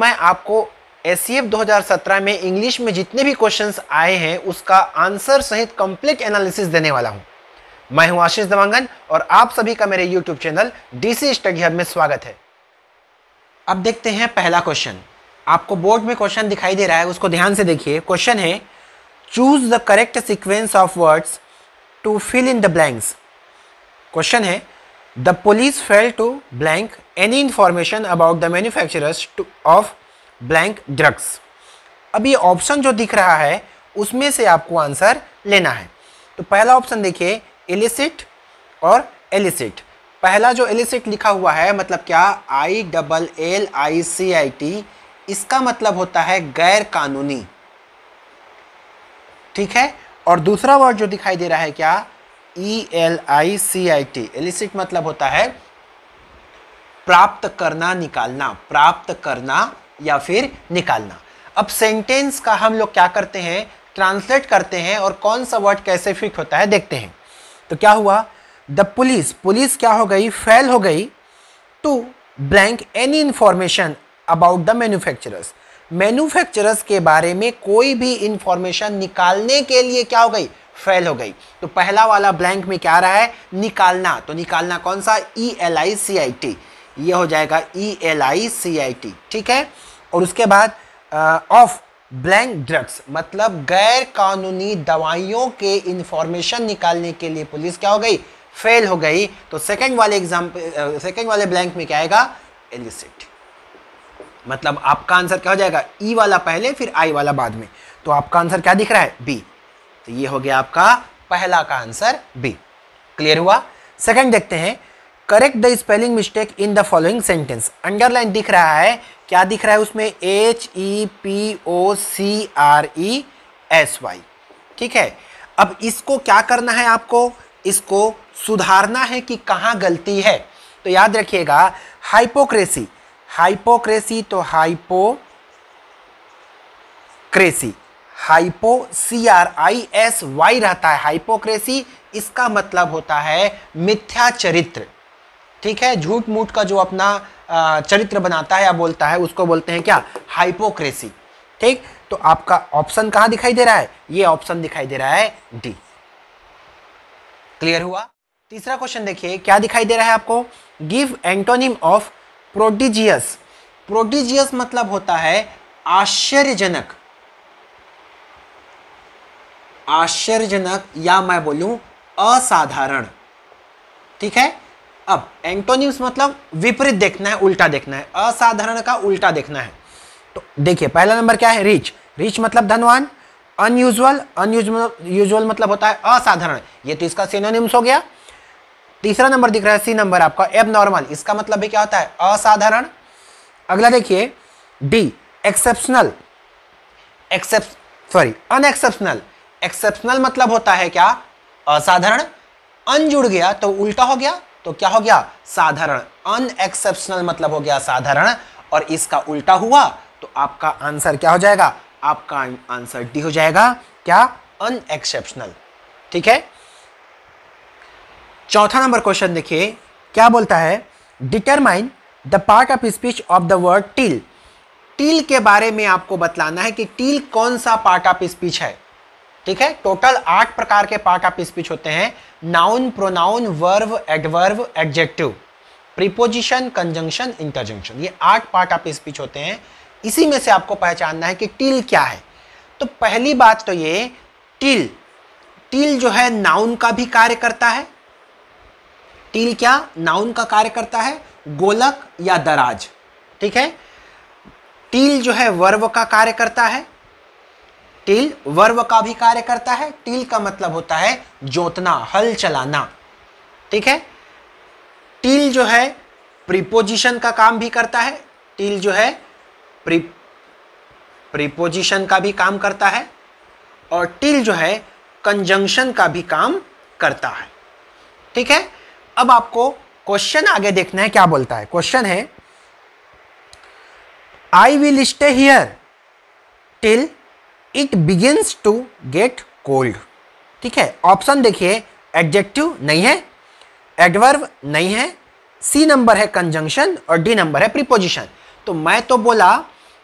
मैं आपको एस 2017 में इंग्लिश में जितने भी क्वेश्चंस आए हैं उसका आंसर सहित कंप्लीट एनालिसिस देने वाला हूं मैं हूं आशीष दवांगन और आप सभी का मेरे YouTube channel DC study hub में स्वागत है अब देखते हैं पहला क्वेश्चन आपको बोर्ड में क्वेश्चन दिखाई दे रहा है उसको ध्यान से देखिए क्वेश्चन है choose the correct sequence of words to fill in the blanks question है the police fail to blank any information about the manufacturers of blank drugs अब ये ऑप्शन जो दिख रहा है उसमें से आपको आंसर लेना है तो पहला ऑप्शन देखिए एलिसिट और एलिसिट पहला जो एलिसिट लिखा हुआ है मतलब क्या I double L I C I T इसका मतलब होता है गैर कानूनी ठीक है और दूसरा वर्ड जो दिखाई दे रहा है क्या E L I C I T elicit मतलब होता है प्राप्त करना निकालना प्राप्त करना या फिर निकालना अब सेंटेंस का हम लोग क्या करते हैं ट्रांसलेट करते हैं और कौन सा वर्ड कैसे फिट होता है देखते हैं तो क्या हुआ द पुलिस पुलिस क्या हो गई फेल हो गई to blank any information about the manufacturers manufacturers के बारे में कोई भी इंफॉर्मेशन निकालने के लिए क्या हो गई फेल हो गई तो पहला वाला ब्लैंक में क्या रहा है निकालना तो निकालना कौन सा ई L I C I T ये हो जाएगा ई L I C I T ठीक है और उसके बाद ऑफ ब्लैंक ड्रग्स मतलब गैर कानूनी दवाइयों के इंफॉर्मेशन निकालने के लिए पुलिस क्या हो गई फेल हो गई तो सेकंड वाले एग्जाम्पल सेकंड वाले ब्लैंक में क्या आएगा एलिसिट मतलब आपका आंसर क्या हो जाएगा ई e वाला पहले फिर आई वाला बाद में तो आपका आंसर क्या दिख रहा है बी तो ये हो गया आपका पहला का आंसर बी क्लियर हुआ सेकंड देखते हैं correct the spelling mistake in the following sentence underline दिख रहा है क्या दिख रहा है उसमें H E P O C R E S Y ठीक है अब इसको क्या करना है आपको इसको सुधारना है कि कहाँ गलती है तो याद रखिएगा हाइपोक्रेसी हाइपोक्रेसी तो hypocrisy hypo C R I S Y रहता है हाइपोक्रेसी इसका मतलब होता है मिथ्या चरित्र ठीक है झूठ मूठ का जो अपना चरित्र बनाता है या बोलता है उसको बोलते हैं क्या हाइपोक्रेसी ठीक तो आपका ऑप्शन कहां दिखाई दे रहा है ये ऑप्शन दिखाई दे रहा है डी क्लियर हुआ तीसरा क्वेश्चन देखिए क्या दिखाई दे रहा है आपको give antonym of prodigious prodigious मतलब होता है आश्चर्यजनक आश्चर्यजनक या मैं बोलूं असाधारण ठीक है अब एंटोनिम्स मतलब विपरीत देखना है उल्टा देखना है असाधारण का उल्टा देखना है तो देखिए पहला नंबर क्या है रिच रिच मतलब धनवान अनयूजल मतलब, अनयूजल मतलब होता है असाधारण ये तो इसका सिनोनिम्स हो गया तीसरा नंबर दिख रहा है सी नंबर आपका एब नॉर्मल इसका मतलब भी क्या होता है असाधारण अगला देखिए D exceptional except sorry unexceptional exceptional मतलब होता है क्या असाधारण अन जुड़ गया तो उल्टा हो गया तो क्या हो गया साधारण अनएक्सेप्शनल मतलब हो गया साधारण और इसका उल्टा हुआ तो आपका आंसर क्या हो जाएगा आपका आंसर डी हो जाएगा क्या अनएक्सेप्शनल ठीक है चौथा नंबर क्वेश्चन देखिए क्या बोलता है determine the part of speech of the word teal teal के बारे में आपको बतलाना है कि टील कौन सा पार्ट ऑफ स्पीच है ठीक है टोटल आठ प्रकार के पार्ट ऑफ स्पीच होते हैं noun pronoun verb adverb adjective preposition conjunction interjection ये आठ पार्ट ऑफ स्पीच होते हैं इसी में से आपको पहचानना है कि टिल क्या है तो पहली बात तो ये टिल टिल जो है नाउन का भी कार्य करता है टील क्या नाउन का कार्य करता है गोलक या दराज ठीक है टील जो है वर्व का कार्य करता है टील वर्व का भी कार्य करता है टील का मतलब होता है जोतना हल चलाना ठीक है टील जो है प्रीपोजिशन का काम भी करता है टील जो है प्री प्रीपोजिशन का भी काम करता है और टील जो है कंजंक्शन का भी काम करता है ठीक है अब आपको क्वेश्चन आगे देखना है क्या बोलता है क्वेश्चन है I will stay here till it begins to get cold ठीक है ऑप्शन देखिए एडजेक्टिव नहीं है एडवर्व नहीं है सी नंबर है कंजंक्शन और डी नंबर है प्रीपोजिशन तो मैं तो बोला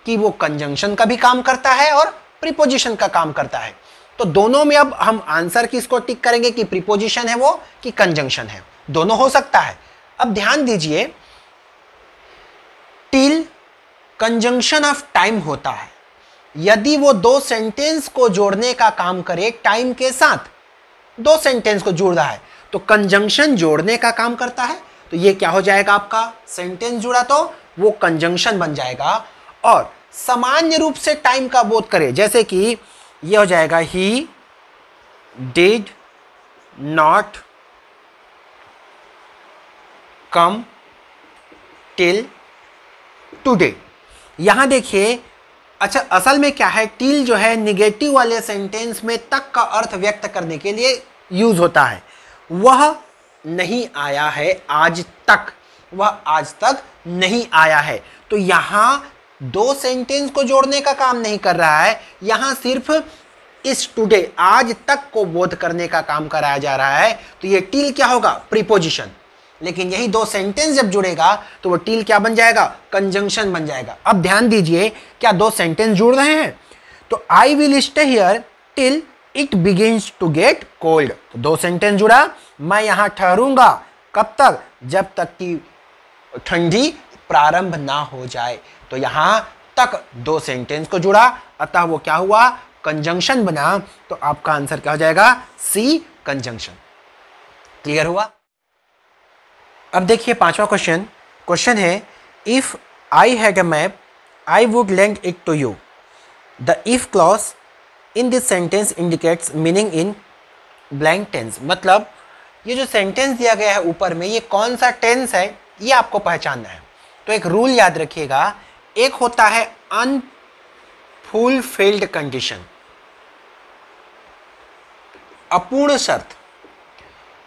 कि वो कंजंक्शन का भी काम करता है और प्रीपोजिशन का काम करता है तो दोनों में अब हम आंसर किसको टिक करेंगे कि प्रीपोजिशन है वो कि कंजंक्शन है दोनों हो सकता है अब ध्यान दीजिए टिल कंजंक्शन ऑफ टाइम होता है यदि वो दो सेंटेंस को जोड़ने का काम करे टाइम के साथ दो सेंटेंस को जोड़ रहा है तो कंजंक्शन जोड़ने का काम करता है तो ये क्या हो जाएगा आपका सेंटेंस जुड़ा तो वो कंजंक्शन बन जाएगा और सामान्य रूप से टाइम का बोध करे जैसे कि ये हो जाएगा he did not come till today यहां देखिए अच्छा असल में क्या है टील जो है निगेटिव वाले सेंटेंस में तक का अर्थ व्यक्त करने के लिए यूज होता है वह नहीं आया है आज तक वह आज तक नहीं आया है तो यहाँ दो सेंटेंस को जोड़ने का काम नहीं कर रहा है यहाँ सिर्फ इस टुडे आज तक को बोध करने का काम कराया जा रहा है तो ये टील क्या होगा प्रीपोजिशन लेकिन यही दो सेंटेंस जब जुड़ेगा तो वो टील क्या बन जाएगा कंजंक्शन बन जाएगा अब ध्यान दीजिए क्या दो सेंटेंस जुड़ रहे हैं तो I will stay here till it begins to get cold तो दो सेंटेंस जुड़ा मैं यहां ठहरूंगा कब तक जब तक कि ठंडी प्रारंभ ना हो जाए तो यहां तक दो सेंटेंस को जुड़ा अतः वो क्या हुआ कंजंक्शन बना तो आपका आंसर क्या हो जाएगा सी कंजंक्शन क्लियर हुआ अब देखिए पांचवा क्वेश्चन क्वेश्चन है if I had a map I would lend it to you the if clause in this sentence indicates meaning in blank tense मतलब ये जो सेंटेंस दिया गया है ऊपर में ये कौन सा टेंस है ये आपको पहचानना है तो एक रूल याद रखिएगा एक होता है अनफुलफिल्ड कंडीशन अपूर्ण शर्त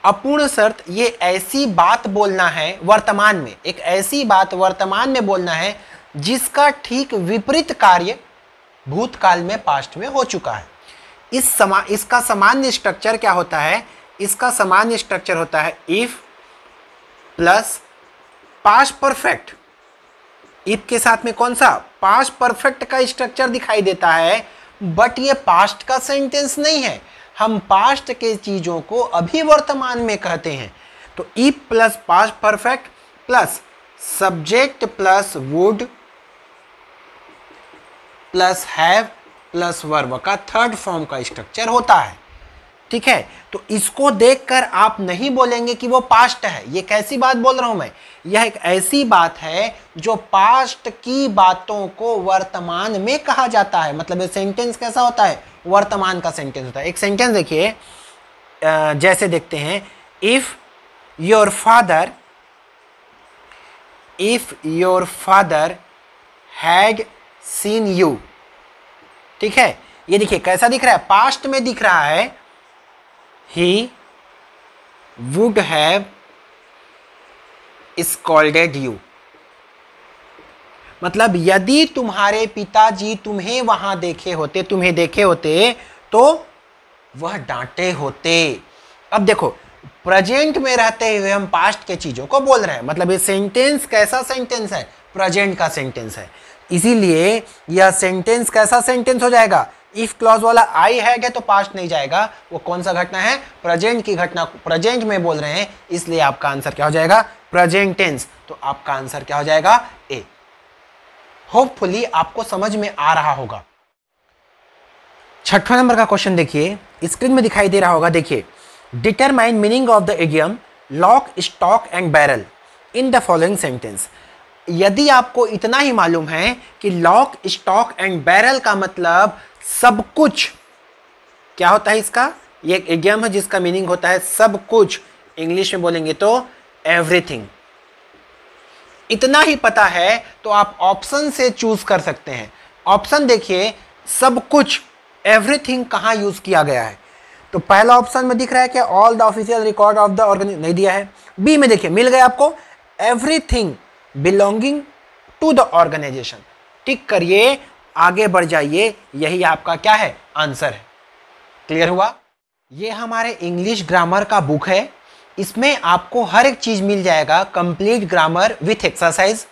अपूर्ण शर्त ये ऐसी बात बोलना है वर्तमान में एक ऐसी बात वर्तमान में बोलना है जिसका ठीक विपरीत कार्य भूतकाल में पास्ट में हो चुका है इस समा इसका सामान्य स्ट्रक्चर क्या होता है इसका सामान्य स्ट्रक्चर होता है if plus past perfect if के साथ में कौन सा पास्ट परफेक्ट का स्ट्रक्चर दिखाई देता है बट ये पास्ट का सेंटेंस नहीं है हम पास्ट के चीज़ों को अभी वर्तमान में कहते हैं तो E plus past perfect plus subject plus would plus have plus verb का थर्ड फॉर्म का स्ट्रक्चर होता है ठीक है तो इसको देखकर आप नहीं बोलेंगे कि वो पास्ट है ये कैसी बात बोल रहा हूं मैं यह एक ऐसी बात है जो पास्ट की बातों को वर्तमान में कहा जाता है मतलब सेंटेंस कैसा होता है वर्तमान का सेंटेंस होता है एक सेंटेंस देखिए जैसे देखते हैं if your father if your father had seen you ठीक है ये देखिए कैसा दिख रहा है पास्ट में दिख रहा है he would have scolded you मतलब यदि तुम्हारे पिताजी तुम्हें वहां देखे होते तुम्हें देखे होते तो वह डांटे होते अब देखो प्रेजेंट में रहते हुए हम पास्ट के चीजों को बोल रहे हैं मतलब ये सेंटेंस कैसा सेंटेंस है प्रेजेंट का सेंटेंस है इसीलिए यह सेंटेंस कैसा सेंटेंस हो जाएगा इफ क्लॉज वाला आई है क्या तो पास्ट नहीं जाएगा वो कौन सा घटना है प्रेजेंट की घटना प्रेजेंट में बोल रहे हैं इसलिए आपका आंसर क्या हो जाएगा प्रेजेंट टेंस तो आपका आंसर क्या हो जाएगा होपफुली आपको समझ में आ रहा होगा छठवा नंबर का क्वेश्चन देखिए स्क्रीन में दिखाई दे रहा होगा देखिए determine meaning of the idiom lock stock and barrel in the following sentence यदि आपको इतना ही मालूम है कि लॉक स्टॉक एंड बैरल का मतलब सब कुछ क्या होता है इसका ये एक एडियम है जिसका मीनिंग होता है सब कुछ इंग्लिश में बोलेंगे तो एवरीथिंग इतना ही पता है तो आप ऑप्शन से चूज कर सकते हैं ऑप्शन देखिए सब कुछ एवरीथिंग कहाँ यूज किया गया है तो पहला ऑप्शन में दिख रहा है कि all the official record of the organise नहीं दिया है बी में देखिए मिल गया आपको everything belonging to the organisation tick करिए आगे बढ़ जाइए यही आपका क्या है आंसर है क्लियर हुआ ये हमारे इंग्लिश ग्रामर का बुक है इसमें आपको हर एक चीज़ मिल जाएगा complete grammar with exercise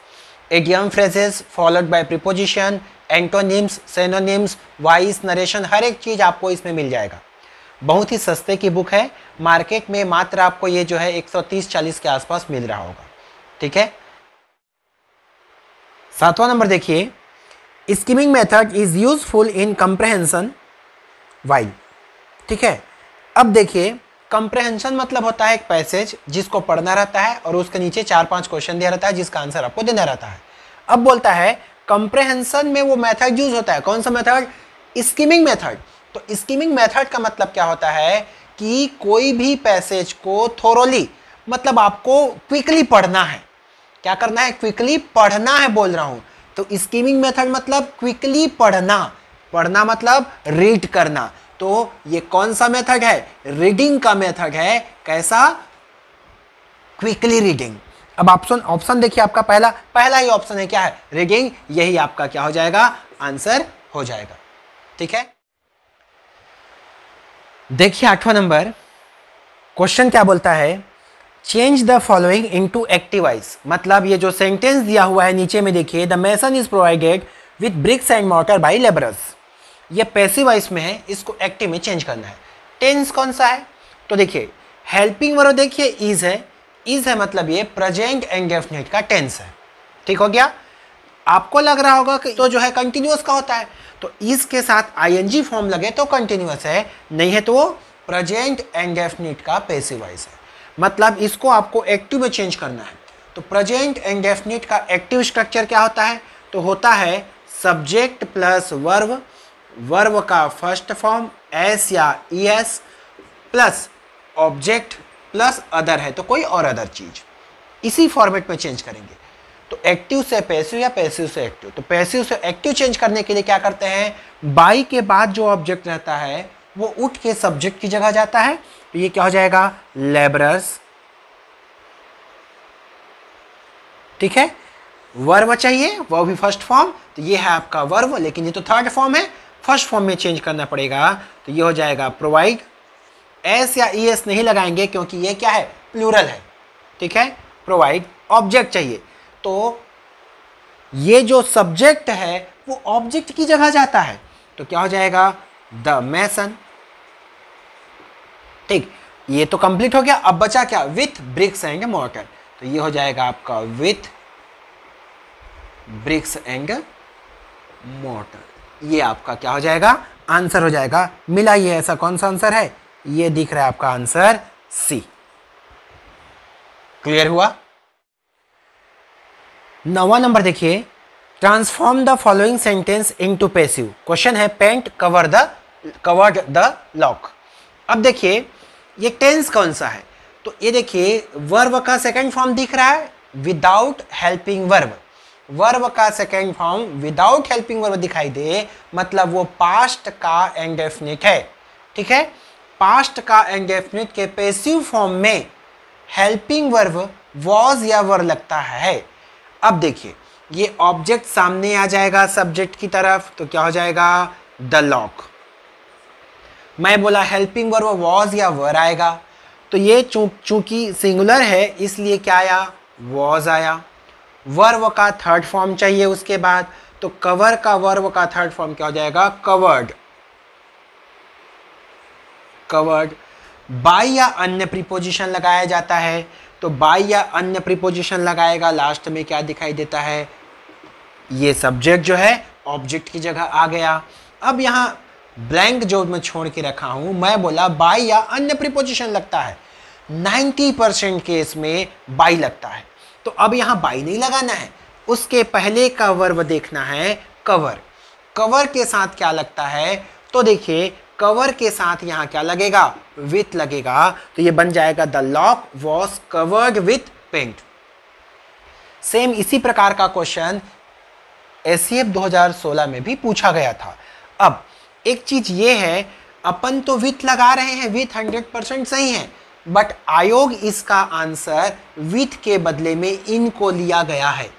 idiom phrases followed by preposition antonyms synonyms voice narration हर एक चीज़ आपको इसमें मिल जाएगा बहुत ही सस्ते की बुक है मार्केट में मात्र आपको ये जो है 130-40 के आसपास मिल रहा होगा ठीक है सातवां नंबर देखिए skimming method is useful in comprehension while ठीक है अब देखिए कंप्रेहेंशन मतलब होता है एक पैसेज जिसको पढ़ना रहता है और उसके नीचे चार पांच क्वेश्चन दिया रहता है जिसका आंसर आपको देना रहता है अब बोलता है कंप्रेहेंशन में वो मेथड यूज होता है कौन सा मेथड स्कीमिंग मेथड तो स्कीमिंग मेथड का मतलब क्या होता है कि कोई भी पैसेज को थोरोली मतलब आपको क्विकली पढ़ना है क्या करना है क्विकली पढ़ना है बोल रहा हूँ तो स्कीमिंग मेथड मतलब क्विकली पढ़ना पढ़ना मतलब रीड करना तो ये कौन सा मेथड है रीडिंग का मेथड है कैसा क्विकली रीडिंग अब ऑप्शन ऑप्शन देखिए आपका पहला पहला ही ऑप्शन है क्या है रीडिंग यही आपका क्या हो जाएगा आंसर हो जाएगा ठीक है देखिए आठवां नंबर क्वेश्चन क्या बोलता है change the following to active voice मतलब ये जो सेंटेंस दिया हुआ है नीचे में देखिए the mason is provided with bricks and mortar by labours ये पैसिव वाइस में है इसको एक्टिव में चेंज करना है टेंस कौन सा है तो देखिए हेल्पिंग वर्ब देखिए इज है इज है मतलब ये प्रेजेंट एंडेफिनेट का टेंस है ठीक हो गया आपको लग रहा होगा कि तो जो है कंटिन्यूस का होता है तो इज के साथ आईएनजी फॉर्म लगे तो कंटिन्यूस है नहीं है तो वो प्रेजेंट एंडेफिनिट का पैसिव वाइस है मतलब इसको आपको एक्टिव में चेंज करना है तो प्रेजेंट एंडेफिनिट का एक्टिव स्ट्रक्चर क्या होता है तो होता है सब्जेक्ट प्लस वर्व वर्व का फर्स्ट फॉर्म एस या E S plus object plus other है तो कोई और अदर चीज इसी फॉर्मेट में चेंज करेंगे तो एक्टिव से पैसिव या पैसिव से एक्टिव तो पैसिव से एक्टिव चेंज करने के लिए क्या करते हैं बाई के बाद जो ऑब्जेक्ट रहता है वो उठ के सब्जेक्ट की जगह जाता है तो ये क्या हो जाएगा लेबरस ठीक है वर्व चाहिए वह भी फर्स्ट फॉर्म तो ये है आपका वर्व लेकिन ये तो थर्ड फॉर्म है फर्स्ट फॉर्म में चेंज करना पड़ेगा तो ये हो जाएगा प्रोवाइड एस या ई एस नहीं लगाएंगे क्योंकि ये क्या है प्लूरल है ठीक है प्रोवाइड ऑब्जेक्ट चाहिए तो ये जो सब्जेक्ट है वो ऑब्जेक्ट की जगह जाता है तो क्या हो जाएगा द मैसन ठीक ये तो कंप्लीट हो गया अब बचा क्या विथ ब्रिक्स एंड मॉर्टर तो ये हो जाएगा आपका विथ ब्रिक्स एंड मॉर्टर ये आपका क्या हो जाएगा आंसर हो जाएगा मिला ये ऐसा कौन सा आंसर है ये दिख रहा है आपका आंसर सी क्लियर हुआ नवा नंबर देखिए transform the following sentence into passive question है paint cover the covered the lock अब देखिए ये टेंस कौन सा है तो ये देखिए वर्व का सेकंड फॉर्म दिख रहा है विदाउट हेल्पिंग वर्व वर्व का second form without helping verb दिखाई दे मतलब वो पास्ट का एंडेफिनिट है ठीक है पास्ट का एंडेफिनिट के पेसिव फॉर्म में हेल्पिंग वर्व वॉज या वर लगता है अब देखिए ये ऑब्जेक्ट सामने आ जाएगा सब्जेक्ट की तरफ तो क्या हो जाएगा द लॉक मैं बोला हेल्पिंग वर्व वॉज या वर आएगा तो ये चूंकि सिंगुलर है इसलिए क्या आया वॉज आया वर्व का थर्ड फॉर्म चाहिए उसके बाद तो कवर का वर्व का थर्ड फॉर्म क्या हो जाएगा कवर्ड कवर्ड बाई या अन्य प्रीपोजिशन लगाया जाता है तो बाई या अन्य प्रीपोजिशन लगाएगा लास्ट में क्या दिखाई देता है ये सब्जेक्ट जो है ऑब्जेक्ट की जगह आ गया अब यहाँ ब्लैंक जो मैं छोड़ के रखा हूं मैं बोला बाई या अन्य प्रीपोजिशन लगता है 90 परसेंट केस में बाई लगता है तो अब यहाँ बाई नहीं लगाना है उसके पहले का वर्व देखना है कवर कवर के साथ क्या लगता है तो देखिए कवर के साथ यहाँ क्या लगेगा विथ लगेगा तो ये बन जाएगा the lock was covered with paint same इसी प्रकार का क्वेश्चन एस 2016 में भी पूछा गया था अब एक चीज ये है अपन तो विथ लगा रहे हैं विथ 100 परसेंट सही है बट आयोग इसका आंसर विथ के बदले में इन को लिया गया है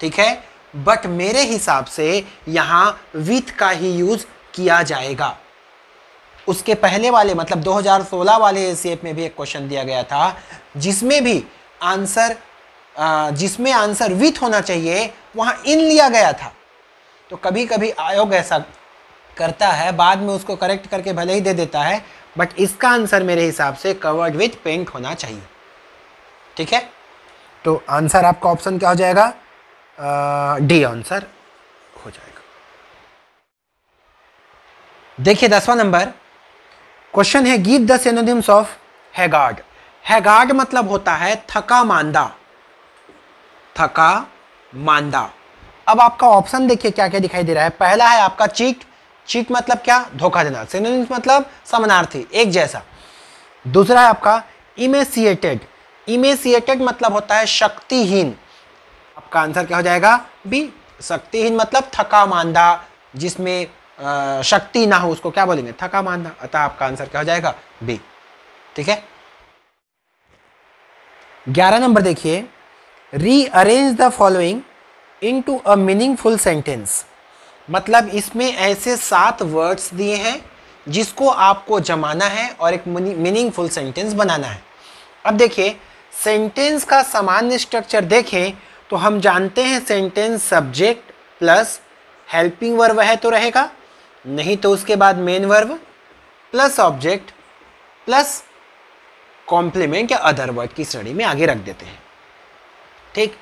ठीक है बट मेरे हिसाब से यहाँ विथ का ही यूज किया जाएगा उसके पहले वाले मतलब 2016 वाले एसीएफ में भी एक क्वेश्चन दिया गया था जिसमें भी आंसर जिसमें आंसर विथ होना चाहिए वहां इन लिया गया था तो कभी कभी आयोग ऐसा करता है बाद में उसको करेक्ट करके भले ही दे देता है बट इसका आंसर मेरे हिसाब से कवर्ड विथ पेंट होना चाहिए ठीक है तो आंसर आपका ऑप्शन क्या हो जाएगा डी आंसर हो जाएगा देखिए दसवां नंबर क्वेश्चन है get the synonyms of haggard haggard मतलब होता है थका मांदा थका मांदा अब आपका ऑप्शन देखिए क्या क्या दिखाई दे रहा है पहला है आपका चीट चीट मतलब क्या धोखा देना सिनोनिम्स मतलब समानार्थी एक जैसा दूसरा है आपका इमेसिएटेड इमेसिएटेड मतलब होता है शक्तिहीन आपका आंसर क्या हो जाएगा बी शक्तिहीन मतलब थका मांदा जिसमें आ, शक्ति ना हो उसको क्या बोलेंगे थका मांदा अतः आपका आंसर क्या हो जाएगा बी ठीक है ग्यारह नंबर देखिए rearrange the following into a meaningful sentence मतलब इसमें ऐसे सात वर्ड्स दिए हैं जिसको आपको जमाना है और एक मीनिंगफुल सेंटेंस बनाना है अब देखिए सेंटेंस का सामान्य स्ट्रक्चर देखें तो हम जानते हैं sentence subject plus helping verb है तो रहेगा नहीं तो उसके बाद main verb plus object plus complement या अदर वर्ड की श्रेणी में आगे रख देते हैं ठीक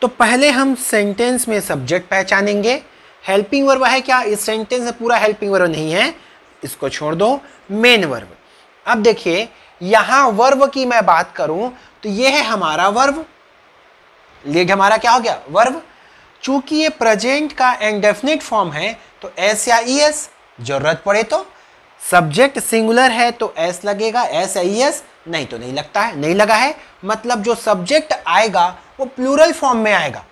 तो पहले हम सेंटेंस में सब्जेक्ट पहचानेंगे हेल्पिंग वर्ब है क्या इस सेंटेंस में पूरा हेल्पिंग वर्ब नहीं है इसको छोड़ दो मेन वर्ब अब देखिए यहां वर्ब की मैं बात करूं तो ये है हमारा वर्ब लेट हमारा क्या हो गया वर्ब चूंकि ये प्रेजेंट का इनडेफिनेट फॉर्म है तो एस या ई एस जरूरत पड़े तो सब्जेक्ट सिंगुलर है तो एस लगेगा एस या ई एस नहीं तो नहीं लगता है नहीं लगा है मतलब जो सब्जेक्ट आएगा वो प्लूरल फॉर्म में आएगा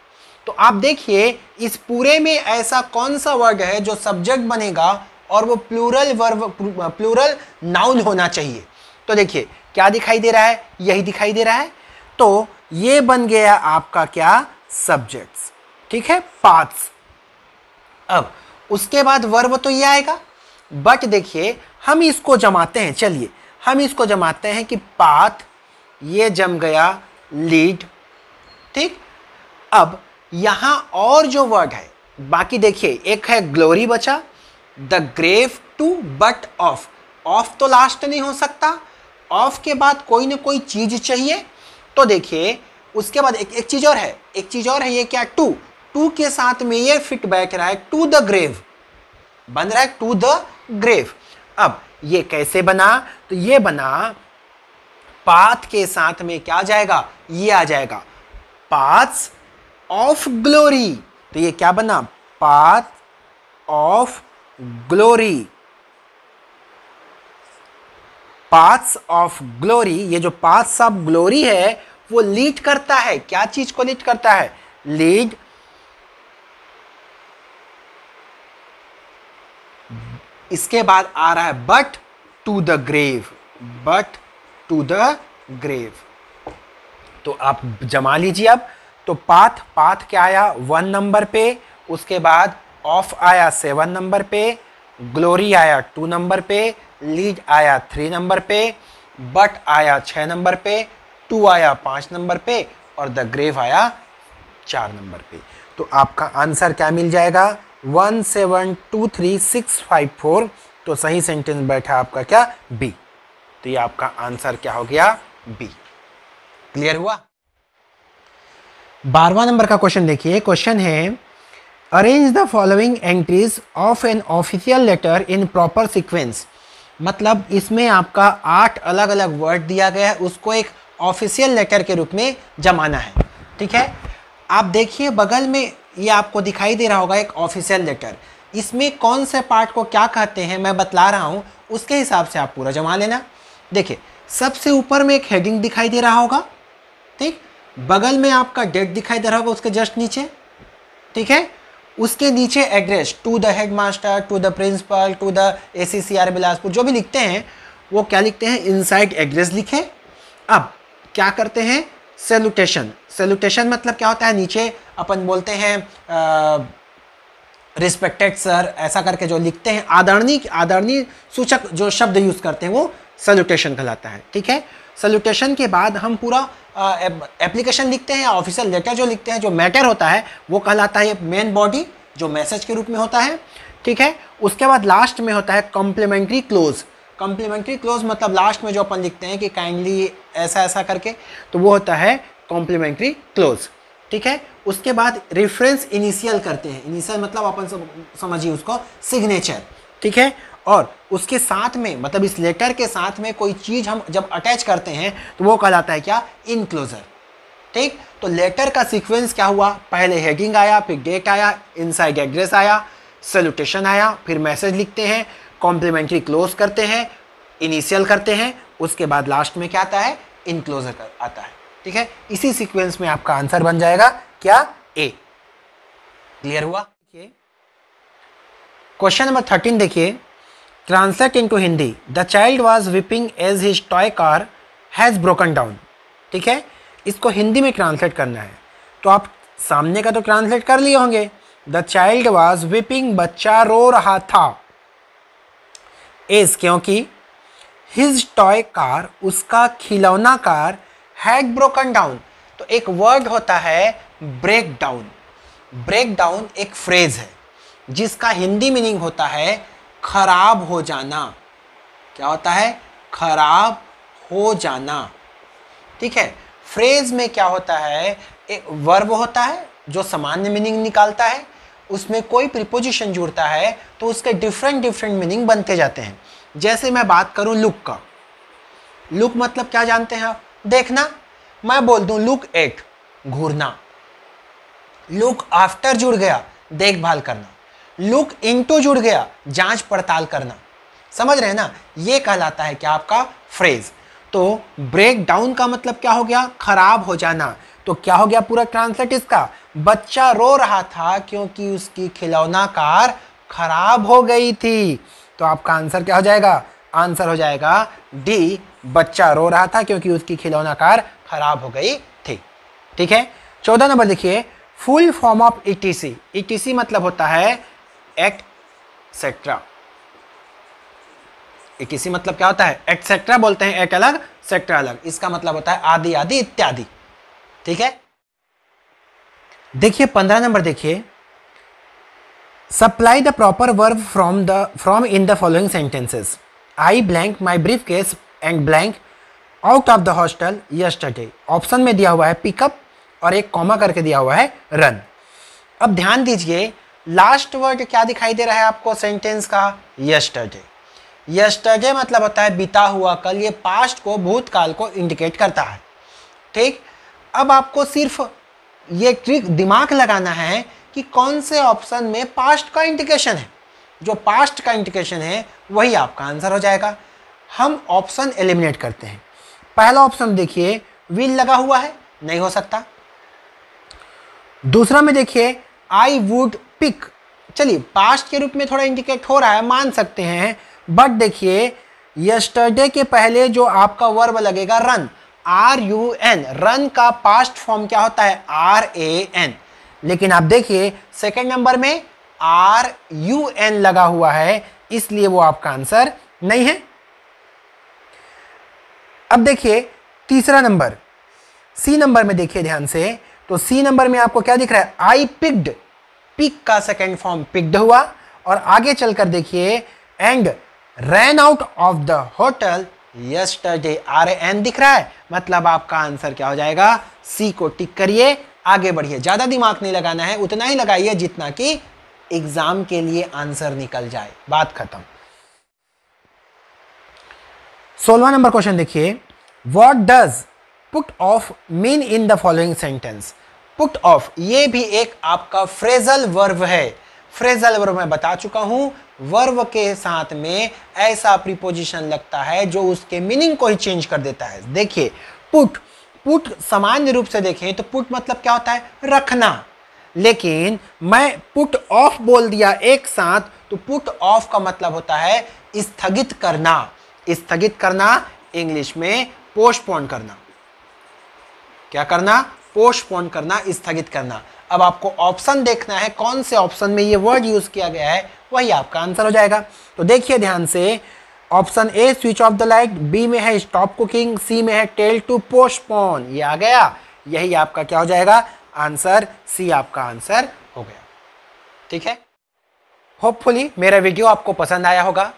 तो आप देखिए इस पूरे में ऐसा कौन सा वर्ड है जो सब्जेक्ट बनेगा और वो प्लूरल वर्ब प्लूरल नाउन होना चाहिए तो देखिए क्या दिखाई दे रहा है यही दिखाई दे रहा है तो ये बन गया आपका क्या सब्जेक्ट्स ठीक है पार्ट्स अब उसके बाद वर्ब तो ये आएगा बट देखिए हम इसको जमाते हैं चलिए हम इसको जमाते हैं कि पाथ ये जम गया लीड ठीक अब यहाँ और जो वर्ड है बाकी देखिए एक है ग्लोरी बचा the grave to but of of तो लास्ट नहीं हो सकता ऑफ के बाद कोई ना कोई चीज चाहिए तो देखिए उसके बाद एक एक चीज और है एक चीज और है ये क्या टू टू के साथ में ये फिट बैठ रहा है टू द ग्रेव बन रहा है टू द ग्रेव अब ये कैसे बना तो ये बना पाथ के साथ में क्या आ जाएगा ये आ जाएगा पाथ्स ऑफ ग्लोरी तो ये क्या बना path of glory paths of glory ये जो पाथ्स ऑफ ग्लोरी है वो लीड करता है क्या चीज को लीड करता है लीड इसके बाद आ रहा है but to the grave but to the grave तो आप जमा लीजिए अब तो पाथ पाथ क्या आया वन नंबर पे उसके बाद ऑफ आया सेवन नंबर पे ग्लोरी आया टू नंबर पे लीड आया थ्री नंबर पे बट आया छः नंबर पे टू आया पाँच नंबर पे और द ग्रेव आया चार नंबर पे तो आपका आंसर क्या मिल जाएगा one seven two three six five four तो सही सेंटेंस बैठा आपका क्या बी तो ये आपका आंसर क्या हो गया बी क्लियर हुआ बारवा नंबर का क्वेश्चन देखिए क्वेश्चन है arrange the following entries of an official letter in proper sequence मतलब इसमें आपका आठ अलग अलग वर्ड दिया गया है उसको एक ऑफिशियल लेटर के रूप में जमाना है ठीक है आप देखिए बगल में ये आपको दिखाई दे रहा होगा एक ऑफिशियल लेटर इसमें कौन से पार्ट को क्या कहते हैं मैं बतला रहा हूँ उसके हिसाब से आप पूरा जमा लेना देखिए सबसे ऊपर में एक हेडिंग दिखाई दे रहा होगा ठीक बगल में आपका डेट दिखाई दे रहा होगा उसके जस्ट नीचे ठीक है उसके नीचे address to the headmaster to the principal to the A C C R Bilaspur जो भी लिखते हैं वो क्या लिखते हैं इनसाइड एड्रेस लिखें अब क्या करते हैं सेल्यूटेशन सेल्यूटेशन मतलब क्या होता है नीचे अपन बोलते हैं रिस्पेक्टेड सर ऐसा करके जो लिखते हैं आदरणीय आदरणीय सूचक जो शब्द यूज़ करते हैं वो सल्यूटेशन कहलाता है ठीक है सल्यूटेशन के बाद हम पूरा एप्लीकेशन लिखते हैं या ऑफिशियल लेटर जो लिखते हैं जो मैटर होता है वो कहलाता है मेन बॉडी जो मैसेज के रूप में होता है ठीक है उसके बाद लास्ट में होता है कॉम्प्लीमेंट्री क्लोज कॉम्प्लीमेंट्री क्लोज मतलब लास्ट में जो अपन लिखते हैं कि काइंडली ऐसा ऐसा करके तो वो होता है कॉम्प्लीमेंट्री क्लोज ठीक है उसके बाद रेफरेंस इनिशियल करते हैं इनिशियल मतलब अपन समझिए उसको सिग्नेचर ठीक है और उसके साथ में मतलब इस लेटर के साथ में कोई चीज़ हम जब अटैच करते हैं तो वो कहलाता है क्या इनक्लोजर ठीक तो लेटर का सीक्वेंस क्या हुआ पहले हेडिंग आया फिर डेट आया इनसाइड एड्रेस आया सल्यूटेशन आया फिर मैसेज लिखते हैं कॉम्प्लीमेंट्री क्लोज करते हैं इनिशियल करते हैं उसके बाद लास्ट में क्या आता है इनक्लोजर आता है ठीक है इसी सीक्वेंस में आपका आंसर बन जाएगा क्या ए क्लियर हुआ क्वेश्चन नंबर थर्टीन देखिए translate into Hindi the child was weeping as his toy car has broken down ठीक है इसको हिंदी में ट्रांसलेट करना है तो आप सामने का तो ट्रांसलेट कर लिए होंगे द चाइल्ड वाज विपिंग बच्चा रो रहा था एज क्योंकि हिज टॉय कार उसका खिलौना कार हैड ब्रोकन डाउन तो एक वर्ड होता है ब्रेक डाउन ब्रेक डाउन एक फ्रेज है जिसका हिंदी मीनिंग होता है खराब हो जाना क्या होता है खराब हो जाना ठीक है फ्रेज में क्या होता है एक वर्ब होता है जो सामान्य मीनिंग निकालता है उसमें कोई प्रिपोजिशन जुड़ता है तो उसके डिफरेंट डिफरेंट मीनिंग बनते जाते हैं जैसे मैं बात करूं लुक का लुक मतलब क्या जानते हैं आप देखना मैं बोल दूं लुक एट घूरना लुक आफ्टर जुड़ गया देखभाल करना लुक इनटू जुड़ गया जांच पड़ताल करना समझ रहे ना ये कहलाता है क्या आपका फ्रेज तो ब्रेक डाउन का मतलब क्या हो गया खराब हो जाना तो क्या हो गया पूरा ट्रांसलेट इसका बच्चा रो रहा था क्योंकि उसकी खिलौना कार खराब हो गई थी तो आपका आंसर क्या हो जाएगा आंसर हो जाएगा डी बच्चा रो रहा था क्योंकि उसकी खिलौना कार खराब हो गई थी ठीक है चौदह नंबर देखिए full form of ETC ETC मतलब होता है एक्ट एक इसी मतलब क्या होता है एक्सेट्रा बोलते हैं एक अलग सेक्टर अलग इसका मतलब होता है आदि आदि इत्यादि ठीक है देखिए पंद्रह नंबर देखिए supply the proper verb from the from in the following sentences I blank my briefcase and blank out of the hostel yesterday option में दिया हुआ है पिकअप और एक कॉमा करके दिया हुआ है रन अब ध्यान दीजिए लास्ट वर्ड क्या दिखाई दे रहा है आपको सेंटेंस का यस्टरडे यस्टरडे मतलब होता है बीता हुआ कल ये पास्ट को भूतकाल को इंडिकेट करता है ठीक अब आपको सिर्फ ये ट्रिक दिमाग लगाना है कि कौन से ऑप्शन में पास्ट का इंडिकेशन है जो पास्ट का इंडिकेशन है वही आपका आंसर हो जाएगा हम ऑप्शन एलिमिनेट करते हैं पहला ऑप्शन देखिए विल लगा हुआ है नहीं हो सकता दूसरा में देखिए आई वुड पिक चलिए पास्ट के रूप में थोड़ा इंडिकेट हो रहा है मान सकते हैं बट देखिए यस्टरडे के पहले जो आपका वर्ब लगेगा run R U N run का पास्ट फॉर्म क्या होता है आर ए एन लेकिन आप देखिए सेकेंड नंबर में आर यू एन लगा हुआ है इसलिए वो आपका आंसर नहीं है अब देखिए तीसरा नंबर सी नंबर में देखिए ध्यान से तो सी नंबर में आपको क्या दिख रहा है आई पिक्ड पिक का सेकेंड फॉर्म पिक्ड हुआ और आगे चलकर देखिए and ran out of the hotel yesterday R N दिख रहा है मतलब आपका आंसर क्या हो जाएगा सी को टिक करिए आगे बढ़िए ज़्यादा दिमाग नहीं लगाना है उतना ही लगाइए जितना कि एग्जाम के लिए आंसर निकल जाए बात खत्म सोलवा नंबर क्वेश्चन देखिए what does put off mean in the following sentence put off ये भी एक आपका फ्रेजल वर्व है फ्रेजल वर्व मैं बता चुका हूं वर्व के साथ में ऐसा प्रीपोजिशन लगता है जो उसके मीनिंग को ही चेंज कर देता है देखिए पुट पुट सामान्य रूप से देखें तो पुट मतलब क्या होता है रखना लेकिन मैं पुट ऑफ बोल दिया एक साथ तो पुट ऑफ का मतलब होता है स्थगित करना स्थगित करना इंग्लिश में पोस्टपोन करना क्या करना पोस्टपोन करना स्थगित करना अब आपको ऑप्शन देखना है कौन से ऑप्शन में ये वर्ड यूज़ किया गया है वही आपका आंसर हो जाएगा तो देखिए ध्यान से option A switch off the light B में है स्टॉप कुकिंग सी में है टेल टू पोस्टपोन ये आ गया यही आपका क्या हो जाएगा आंसर सी आपका आंसर हो गया ठीक है होपफुली मेरा वीडियो आपको पसंद आया होगा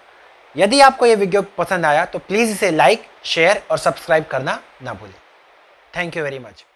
यदि आपको ये वीडियो पसंद आया तो प्लीज़ इसे लाइक शेयर और सब्सक्राइब करना ना भूलें थैंक यू वेरी मच